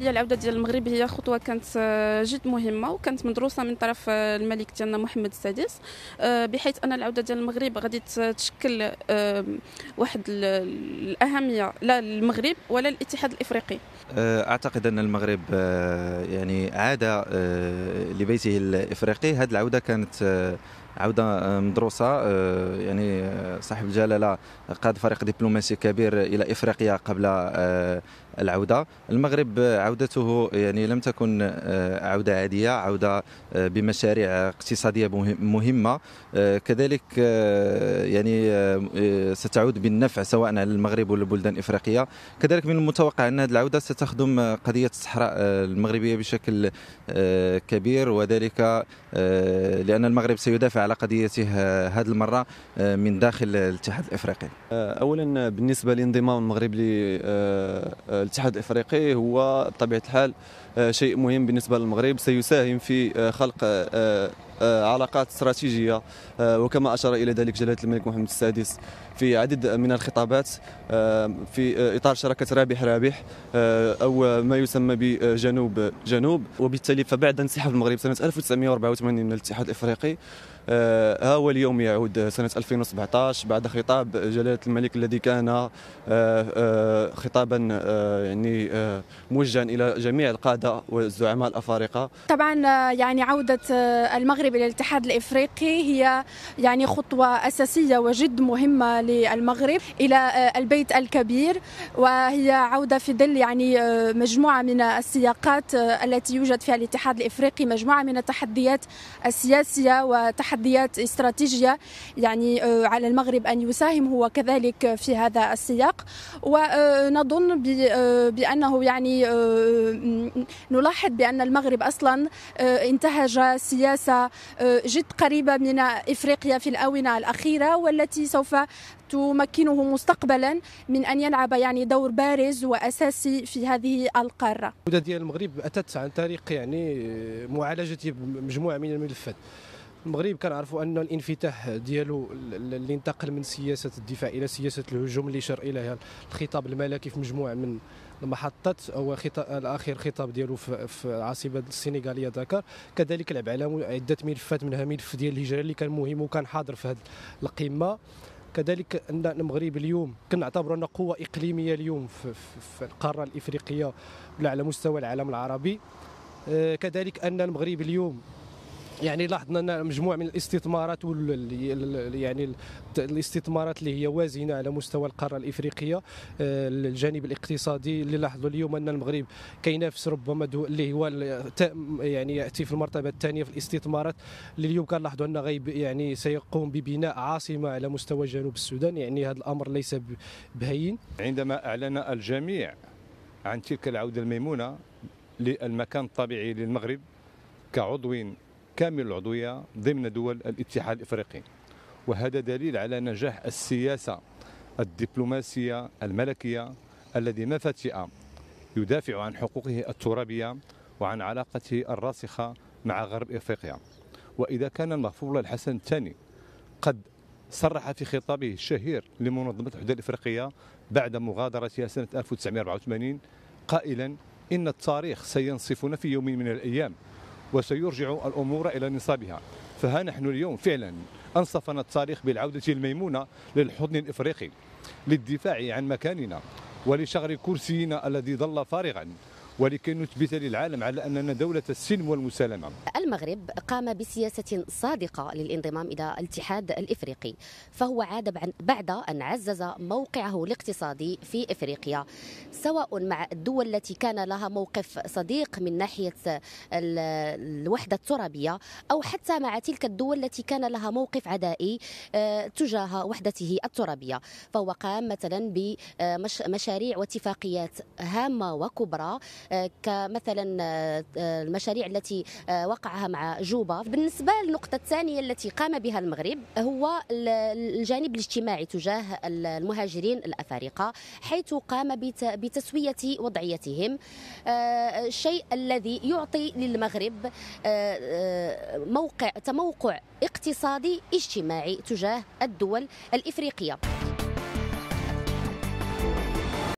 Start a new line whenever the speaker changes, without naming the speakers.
لي العوده ديال المغرب هي خطوه كانت آه، جد مهمه وكانت مدروسه من طرف آه، الملك ديالنا محمد السادس آه، بحيث ان العوده ديال المغرب غادي تشكل واحد الاهميه لا للمغرب ولا للاتحاد الافريقي
اعتقد ان المغرب يعني عاد لبيته الافريقي هذه العوده كانت عوده مدروسه يعني صاحب الجلاله قاد فريق دبلوماسي كبير الى افريقيا قبل العوده المغرب عودته يعني لم تكن آه، عوده عاديه عوده آه، بمشاريع اقتصاديه مهمه آه، كذلك يعني ستعود بالنفع سواء على المغرب ولا البلدان الافريقيه كذلك من المتوقع ان هذه العوده ستخدم قضيه الصحراء المغربيه بشكل كبير وذلك لان المغرب سيدافع على قضيته هذه المره من داخل الاتحاد الافريقي
اولا بالنسبه لانضمام المغرب الاتحاد الافريقي هو بطبيعه الحال آه، شيء مهم بالنسبه للمغرب سيساهم في آه، خلق آه، علاقات استراتيجيه وكما اشار الى ذلك جلاله الملك محمد السادس في عدد من الخطابات في اطار شراكه رابح رابح او ما يسمى بجنوب جنوب وبالتالي فبعد انسحاب المغرب سنه 1984 من الاتحاد الافريقي آه، ها هو اليوم يعود سنة 2017 بعد خطاب جلالة الملك الذي كان آه، آه، خطابا يعني موجها إلى جميع القادة والزعماء الأفارقة
طبعا يعني عودة المغرب إلى الاتحاد الإفريقي هي يعني خطوة أساسية وجد مهمة للمغرب إلى البيت الكبير وهي عودة في ظل يعني مجموعة من السياقات التي يوجد فيها الاتحاد الإفريقي مجموعة من التحديات السياسية وتحديات تحديات استراتيجية يعني آه، على المغرب أن يساهم هو كذلك في هذا السياق ونظن آه، آه، بأنه يعني نلاحظ بأن المغرب أصلا انتهج سياسة جد قريبة من إفريقيا في الآونة الأخيرة والتي سوف تمكنه مستقبلا من ان يلعب يعني دور بارز واساسي في هذه القاره.
المغرب اتت عن طريق يعني معالجه مجموعه من الملفات. المغرب كنعرفوا ان الانفتاح ديالو اللي انتقل من سياسه الدفاع الى سياسه الهجوم اللي شر اليها الخطاب الملكي في مجموعه من المحطات هو خطاب الاخير خطاب ديالو في العاصمه السنغاليه داكار كذلك لعب على عده ملفات منها ملف ديال الهجره اللي كان مهم وكان حاضر في هذه القمه كذلك ان المغرب اليوم كنعتبروا ان قوه اقليميه اليوم في القاره الافريقيه ولا على مستوى العالم العربي آه، كذلك ان المغرب اليوم يعني لاحظنا مجموعه من الاستثمارات يعني الاستثمارات اللي هي وازنه على مستوى القاره الافريقيه الجانب آه، الاقتصادي اللي لاحظوا اليوم ان المغرب كينافس ربما اللي هو يعني ياتي في المرتبه الثانيه في الاستثمارات اللي اليوم كنلاحظوا ان غيب يعني سيقوم ببناء عاصمه على مستوى جنوب السودان يعني هذا الامر ليس بهين
عندما اعلن الجميع عن تلك العوده الميمونه للمكان الطبيعي للمغرب كعضو كامل العضوية ضمن دول الاتحاد الإفريقي وهذا دليل على نجاح السياسة الدبلوماسية الملكية الذي مفاتئ يدافع عن حقوقه الترابية وعن علاقته الراسخة مع غرب إفريقيا وإذا كان المغفور الحسن الثاني قد صرح في خطابه الشهير لمنظمة الوحدة الإفريقية بعد مغادرتها سنة 1984 قائلا إن التاريخ سينصفنا في يوم من الأيام وسيرجع الأمور إلى نصابها فها نحن اليوم فعلا أنصفنا التاريخ بالعودة الميمونة للحضن الإفريقي للدفاع عن مكاننا ولشغر كرسينا الذي ظل فارغا ولكي نثبت للعالم على أننا دولة السلم والمسالمة
المغرب قام بسياسة صادقة للانضمام إلى الاتحاد الإفريقي فهو عاد بعد أن عزز موقعه الاقتصادي في إفريقيا سواء مع الدول التي كان لها موقف صديق من ناحية الوحدة الترابية أو حتى مع تلك الدول التي كان لها موقف عدائي آه، تجاه وحدته الترابية فهو قام مثلا بمشاريع واتفاقيات هامة وكبرى آه، كمثلا آه، آه، المشاريع التي وقعها مع جوبا بالنسبة للنقطة الثانية التي قام بها المغرب هو الجانب الاجتماعي تجاه المهاجرين الأفارقة حيث قام بتسوية وضعيتهم الشيء الذي يعطي للمغرب موقع تموقع اقتصادي اجتماعي تجاه الدول الإفريقية